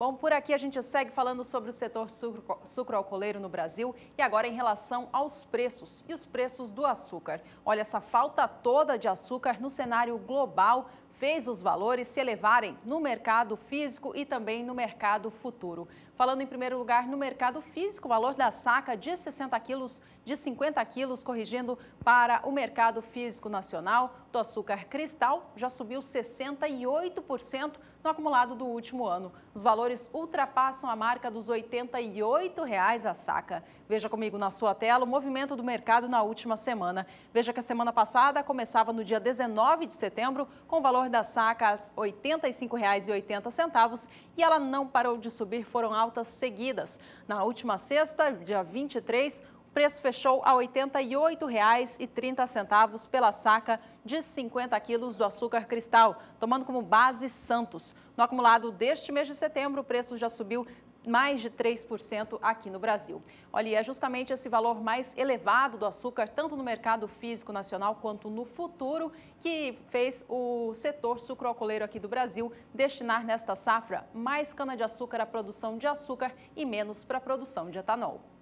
Bom, por aqui a gente segue falando sobre o setor sucro, sucroalcooleiro no Brasil e agora em relação aos preços e os preços do açúcar. Olha essa falta toda de açúcar no cenário global fez os valores se elevarem no mercado físico e também no mercado futuro. Falando em primeiro lugar no mercado físico, o valor da saca de 60 quilos, de 50 quilos, corrigindo para o mercado físico nacional do açúcar cristal, já subiu 68% no acumulado do último ano. Os valores ultrapassam a marca dos R$ 88 reais a saca. Veja comigo na sua tela o movimento do mercado na última semana. Veja que a semana passada começava no dia 19 de setembro com o valor da saca R$ 85,80 e ela não parou de subir, foram altas seguidas. Na última sexta, dia 23, preço fechou a R$ 88,30 pela saca de 50 quilos do açúcar cristal, tomando como base Santos. No acumulado deste mês de setembro, o preço já subiu mais de 3% aqui no Brasil. Olha, e é justamente esse valor mais elevado do açúcar, tanto no mercado físico nacional quanto no futuro, que fez o setor sucrocoleiro aqui do Brasil destinar nesta safra mais cana-de-açúcar à produção de açúcar e menos para a produção de etanol.